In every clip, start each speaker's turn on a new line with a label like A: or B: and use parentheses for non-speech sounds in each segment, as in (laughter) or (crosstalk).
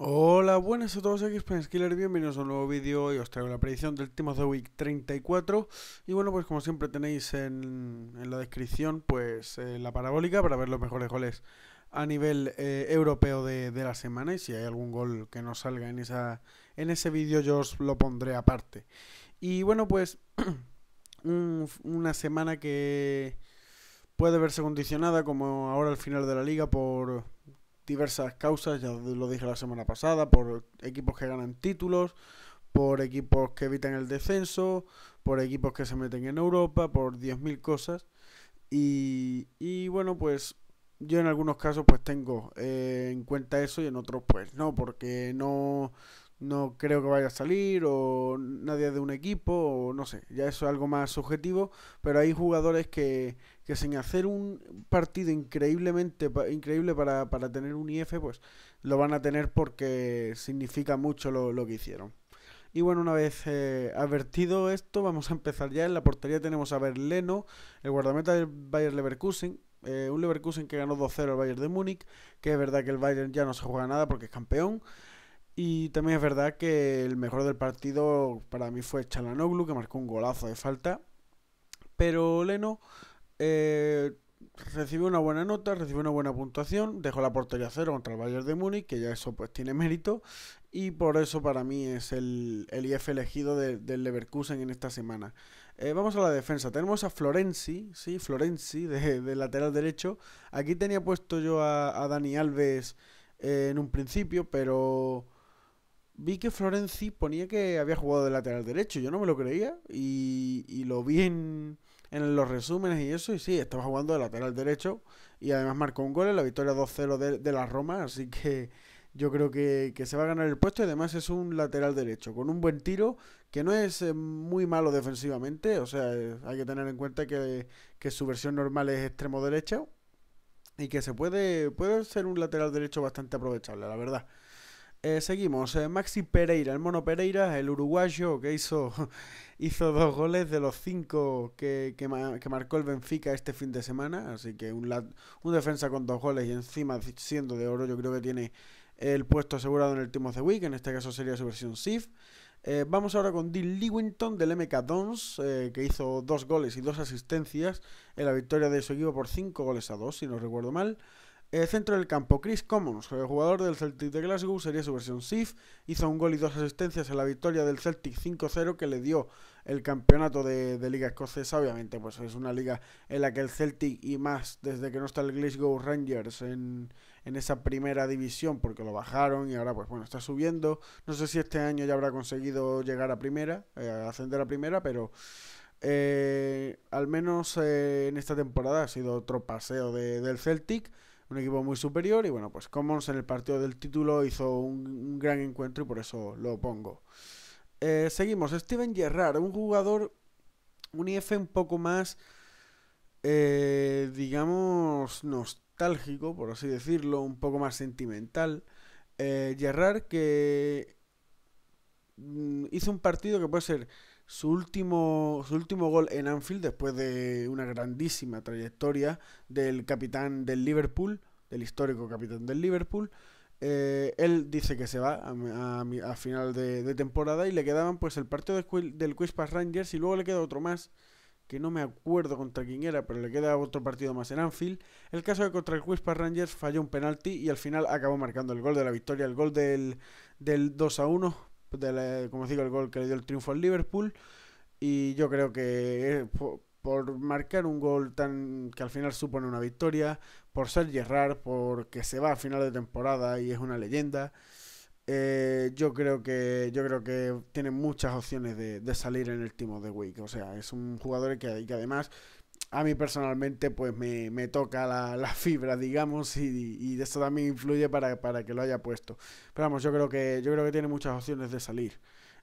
A: Hola, buenas a todos, aquí es bienvenidos a un nuevo vídeo y os traigo la predicción del Team of the Week 34 y bueno, pues como siempre tenéis en, la descripción pues eh, la parabólica para ver los mejores goles a nivel eh, europeo de, la semana y si hay algún gol que no salga en, esa, en ese vídeo yo os lo pondré aparte y bueno, pues (clears throat) una semana que puede verse condicionada como ahora al final de la liga por diversas causas, ya lo dije la semana pasada, por equipos que ganan títulos, por equipos que evitan el descenso, por equipos que se meten en Europa, por 10.000 cosas. Y, bueno, pues yo en algunos casos pues tengo eh, en cuenta eso y en otros pues no, porque no no creo que vaya a salir o nadie de un equipo o no sé, ya eso es algo más subjetivo, pero hay jugadores que, sin hacer un partido increíblemente increíble para, tener un IF, pues lo van a tener porque significa mucho lo, que hicieron. Y bueno, una vez eh, advertido esto, vamos a empezar ya. En la portería tenemos a Berleno, el guardameta del Bayern Leverkusen, eh, un Leverkusen que ganó 2-0 al Bayern de Múnich, que es verdad que el Bayern ya no se juega nada porque es campeón. Y también es verdad que el mejor del partido para mí fue Chalanoglu, que marcó un golazo de falta. Pero Leno eh, recibió una buena nota, recibió una buena puntuación, dejó la portería cero contra el Bayern de Múnich, que ya eso pues tiene mérito. Y por eso para mí es el, IF elegido del Leverkusen en esta semana. Eh, vamos a la defensa. Tenemos a Florenzi, sí, Florenzi, de, lateral derecho. Aquí tenía puesto yo a, Dani Alves eh, en un principio, pero vi que Florenzi ponía que había jugado de lateral derecho. Yo no me lo creía y, y lo vi en, en, los resúmenes y eso. Y sí, estaba jugando de lateral derecho y además marcó un gol en la victoria 2-0 de, la Roma. Así que yo creo que, se va a ganar el puesto y además es un lateral derecho con un buen tiro que no es eh, muy malo defensivamente. O sea, hay que tener en cuenta que, que su versión normal es extremo derecho y que se puede, puede ser un lateral derecho bastante aprovechable, la verdad. Eh, seguimos. Eh, Maxi Pereira, el mono Pereira, el uruguayo que hizo, (laughs) hizo dos goles de los cinco que, marcó el Benfica este fin de semana. Así que un, un defensa con dos goles y encima siendo de oro, yo creo que tiene el puesto asegurado en el Team of the Week. En este caso sería su versión SIF. Eh, vamos ahora con Dean Lewington del MK Dons, que hizo dos goles y dos asistencias en la victoria de su equipo por cinco goles a dos, si no recuerdo mal. Eh, centro del campo, Chris Commons, jugador del Celtic de Glasgow, sería su versión SIF. Hizo un gol y dos asistencias en la victoria del Celtic 5-0 que le dio el campeonato de, Liga Escocesa. Obviamente, pues es una liga en la que el Celtic y más, desde que no está el Glasgow Rangers en, esa primera división, porque lo bajaron y ahora, pues bueno, está subiendo. No sé si este año ya habrá conseguido llegar a primera, eh, ascender a primera, pero. Eh, al menos en esta temporada ha sido otro paseo del Celtic un equipo muy superior y bueno, pues Commons en el partido del título hizo un, gran encuentro y por eso lo pongo. Eh, seguimos, Steven Gerrard, un jugador, un IF un poco más, eh, digamos, nostálgico, por así decirlo, un poco más sentimental. Eh, Gerrard que mm, hizo un partido que puede ser su último, su último gol en Anfield, después de una grandísima trayectoria del capitán del Liverpool, del histórico capitán del Liverpool, eh, él dice que se va a, final de, temporada y le quedaban pues el partido del Quispas Rangers y luego le queda otro más que no me acuerdo contra quién era, pero le queda otro partido más en Anfield. El caso de contra el Quispas Rangers falló un penalti y al final acabó marcando el gol de la victoria, el gol del, del 2 a 1 pues, como digo, el gol que le dio el triunfo al Liverpool. Y yo creo que eh, por, marcar un gol tan que al final supone una victoria, por ser Gerrard, porque se va a final de temporada y es una leyenda, eh, yo creo que yo creo que tiene muchas opciones de, de salir en el Timo de Week. O sea, es un jugador que además a mí personalmente pues me, toca la, (laughs) fibra, digamos, y, y esto también influye para, que lo haya puesto. Pero vamos, yo creo que, yo creo que tiene muchas opciones de salir.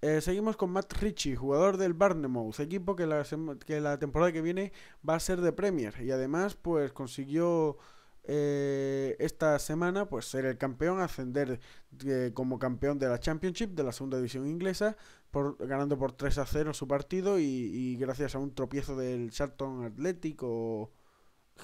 A: Eh, seguimos con Matt Ritchie, jugador del Barnemouth, equipo que la, que la temporada que viene va a ser de Premier. Y además pues consiguió eh, esta semana pues ser el campeón, ascender eh, como campeón de la Championship, de la segunda división inglesa, ganando por 3 a 0 su partido y, gracias a un tropiezo del Charlton Athletic o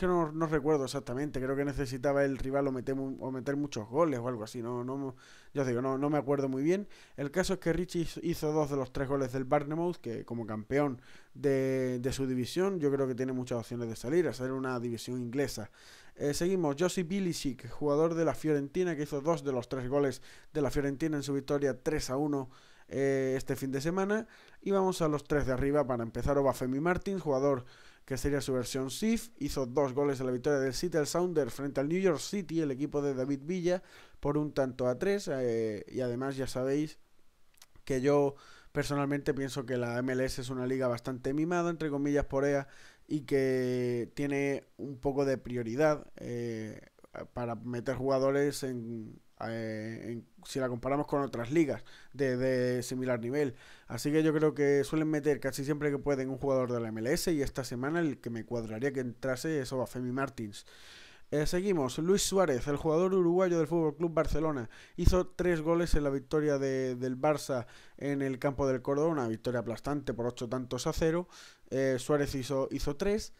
A: que no, recuerdo exactamente, creo que necesitaba el rival o meter, o meter muchos goles o algo así, no, no, yo digo, no, no me acuerdo muy bien. El caso es que Richie hizo dos de los tres goles del Barnemouth, que como campeón de, su división, yo creo que tiene muchas opciones de salir, a ser una división inglesa. Eh, seguimos, Josie Bilicic, jugador de la Fiorentina, que hizo dos de los tres goles de la Fiorentina en su victoria 3 a 1 eh, este fin de semana. Y vamos a los tres de arriba para empezar. Obafemi Martins jugador que sería su versión SIF, hizo dos goles en la victoria del Seattle Sounder frente al New York City, el equipo de David Villa, por un tanto a tres. Eh, y además ya sabéis que yo personalmente pienso que la MLS es una liga bastante mimada, entre comillas, por EA y que tiene un poco de prioridad eh, para meter jugadores en eh, si la comparamos con otras ligas de, similar nivel. Así que yo creo que suelen meter casi siempre que pueden un jugador de la MLS y esta semana el que me cuadraría que entrase es Obafemi Martins. Eh, seguimos, Luis Suárez, el jugador uruguayo del FC Barcelona, hizo tres goles en la victoria de, del Barça en el campo del Córdoba, una victoria aplastante por ocho tantos a cero. Eh, Suárez hizo, hizo tres.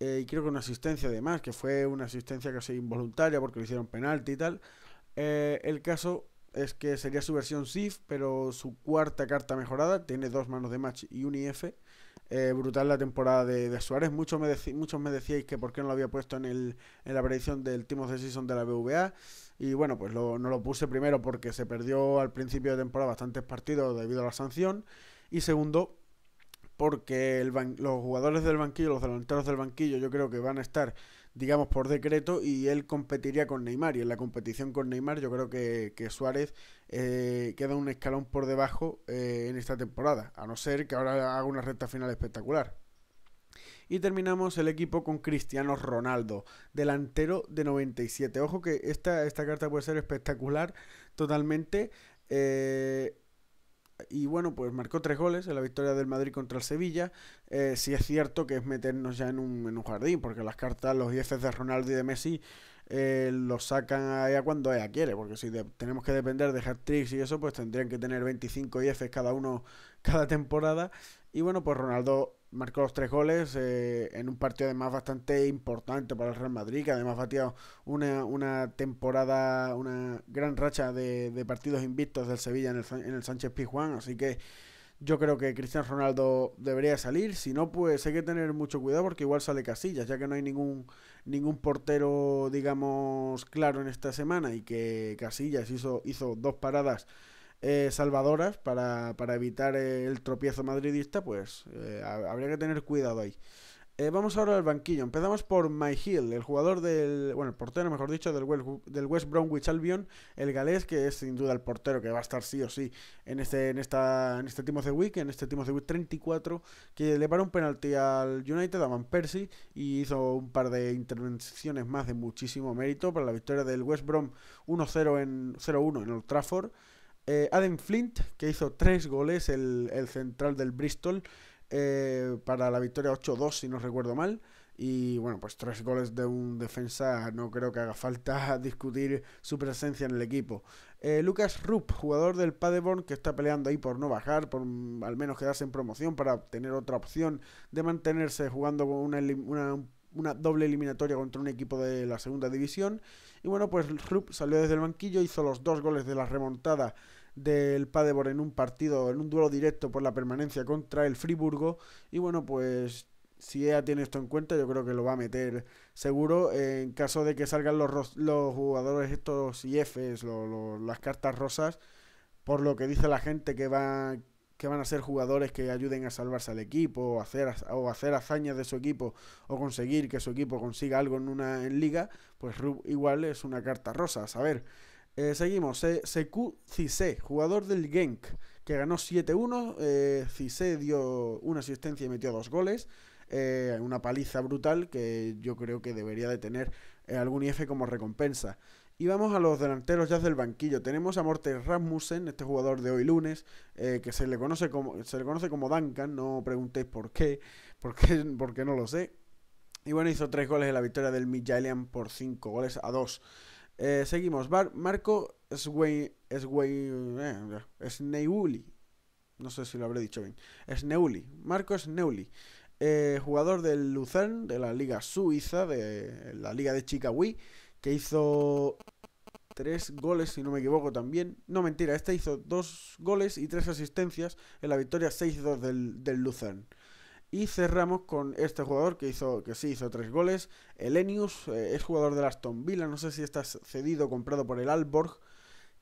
A: y creo que una asistencia además, que fue una asistencia casi involuntaria porque le hicieron penalti y tal. Eh, el caso es que sería su versión SIF, pero su cuarta carta mejorada. Tiene dos manos de match y un IF. Eh, brutal la temporada de, Suárez. Muchos me, muchos me decíais que por qué no lo había puesto en, el, en la predicción del Team of the Season de la BVA. Y bueno, pues no lo puse primero porque se perdió al principio de temporada bastantes partidos debido a la sanción. Y segundo, porque los jugadores del banquillo, los delanteros del banquillo, yo creo que van a estar digamos, por decreto y él competiría con Neymar. Y en la competición con Neymar yo creo que, Suárez eh, queda un escalón por debajo eh, en esta temporada, a no ser que ahora haga una recta final espectacular. Y terminamos el equipo con Cristiano Ronaldo, delantero de 97. Ojo que esta, esta carta puede ser espectacular totalmente. Eh, y bueno, pues marcó tres goles en la victoria del Madrid contra el Sevilla. Eh, si es cierto que es meternos ya en un, en un jardín, porque las cartas, los dieces de Ronaldo y de Messi eh, los sacan a ella cuando ella quiere, porque si tenemos que depender de hat tricks y eso, pues tendrían que tener 25 IFs cada uno (laughs) cada temporada. Y bueno, pues Ronaldo marcó los tres goles eh, en un partido además bastante importante para el Real Madrid, que además ha una, una temporada, una gran racha de, de partidos invictos del Sevilla en el, en el Sánchez Pizjuán, así que yo creo que Cristian Ronaldo debería salir. Si no, pues hay que tener mucho cuidado porque igual sale Casillas, ya que no hay ningún, ningún portero, digamos, claro en esta semana y que Casillas hizo, hizo dos paradas eh, salvadoras para, para evitar eh, el tropiezo madridista, pues eh, habría que tener cuidado ahí. Eh, vamos ahora al banquillo. Empezamos por My Hill, el jugador del. Bueno, el portero, mejor dicho, del West, del West Bromwich Albion, el galés, que es sin duda el portero que va a estar sí o sí en este, en esta, en este the Week, en este the Week 34, que le paró un penalti al United, a Van Persie, y hizo un par de intervenciones más de muchísimo mérito para la victoria del West Brom 1-0 en 0-1 en el Trafford. Eh, Adam Flint, que hizo tres goles, el, el central del Bristol. Eh, para la victoria 8-2, si no recuerdo mal. Y bueno, pues tres goles de un defensa no creo que haga falta (laughs) discutir su presencia en el equipo. Eh, Lucas Rupp, jugador del Padeborn que está peleando ahí por no bajar, por al menos quedarse en promoción para tener otra opción de mantenerse jugando con una, una doble eliminatoria contra un equipo de la segunda división. Y bueno, pues Rupp salió desde el banquillo, hizo los dos goles de la remontada del Padebor en un partido, en un duelo directo por la permanencia contra el Friburgo. Y bueno, pues si ella tiene esto en cuenta, yo creo que lo va a meter seguro. en caso de que salgan los, los jugadores estos IFs, las cartas rosas, por lo que dice la gente que, va, que van a ser jugadores que ayuden a salvarse al equipo o hacer, o hacer hazañas de su equipo o conseguir que su equipo consiga algo en una en liga, pues igual es una carta rosa, a saber. Eh, seguimos. Sekou Cissé, jugador del Genk, que ganó 7-1. Eh, Cissé dio una asistencia y metió dos goles. Eh, una paliza brutal que yo creo que debería de tener eh, algún IF como recompensa. Y vamos a los delanteros ya del banquillo. Tenemos a Morten Rasmussen, este jugador de hoy lunes, que se le, conoce como, se le conoce como Duncan, no preguntéis por qué, porque, (laughs) no lo sé. Y bueno, hizo tres goles en la victoria del Midtjylland por cinco goles a dos. Eh, seguimos. Bar Marco eh, Sneuli. No sé si lo habré dicho bien. Sneuli. Marco Sneuli. Eh, jugador del Lucerne, de la Liga Suiza, de la Liga de wii que hizo tres goles, si no me equivoco también. No, mentira, este hizo dos goles y tres asistencias en la victoria 6-2 del, del Lucerne. Y cerramos con este jugador que hizo, que sí hizo tres goles. Elenius eh, es jugador de Aston Villa. No sé si está cedido o comprado por el Alborg.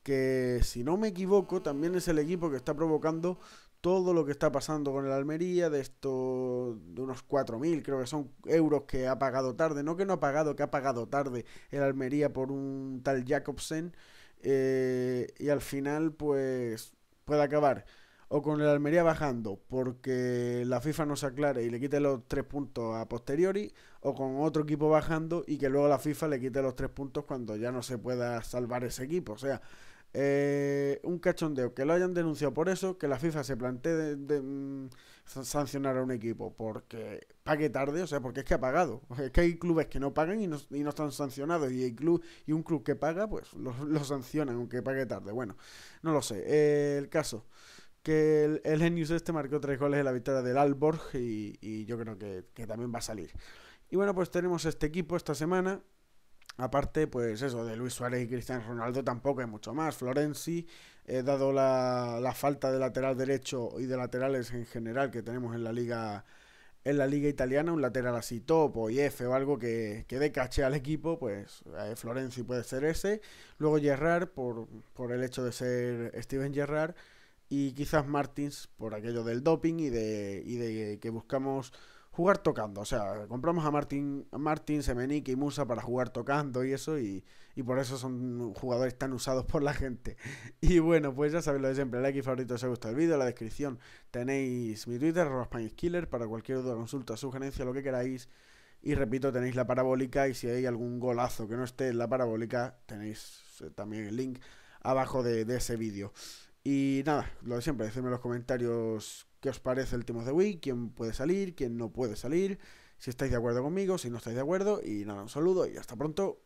A: Que si no me equivoco, también es el equipo que está provocando todo lo que está pasando con el Almería. De estos. de unos 4.000, creo que son euros que ha pagado tarde. No que no ha pagado, que ha pagado tarde el Almería por un tal Jacobsen. Eh, y al final, pues. puede acabar o con el Almería bajando porque la FIFA no se aclare y le quite los tres puntos a posteriori, o con otro equipo bajando y que luego la FIFA le quite los tres puntos cuando ya no se pueda salvar ese equipo. O sea, eh, un cachondeo, que lo hayan denunciado por eso, que la FIFA se plantee de, mm, sancionar a un equipo porque pague tarde, o sea, porque es que ha pagado. Es que hay clubes que no pagan y no, están sancionados y, hay club, y un club que paga, pues lo, sancionan aunque pague tarde. Bueno, no lo sé. Eh, el caso que el, el Genius este marcó tres goles en la victoria del Alborg y, yo creo que, también va a salir. Y bueno, pues tenemos este equipo esta semana. Aparte, pues eso, de Luis Suárez y Cristian Ronaldo tampoco hay mucho más. Florenzi, eh, dado la, falta de lateral derecho y de laterales en general que tenemos en la liga en la liga italiana, un lateral así top o IF o algo que, que dé caché al equipo, pues eh, Florenzi puede ser ese. Luego Gerrard, por, por el hecho de ser Steven Gerrard y quizás Martins por aquello del doping y de, y de que buscamos jugar tocando. O sea, compramos a Martín, Martín y Musa para jugar tocando y eso, y, por eso son jugadores tan usados por la gente. (laughs) Y bueno, pues ya sabéis lo de siempre, like y favorito si os ha gustado el vídeo, en la descripción tenéis mi Twitter, Killer, para cualquier duda, consulta, sugerencia, lo que queráis. Y repito, tenéis la parabólica y si hay algún golazo que no esté en la parabólica, tenéis eh, también el link abajo de, de ese vídeo. Y nada, lo de siempre, decidme en los comentarios qué os parece el Team of the Week, quién puede salir, quién no puede salir, si estáis de acuerdo conmigo, si no estáis de acuerdo. Y nada, un saludo y hasta pronto.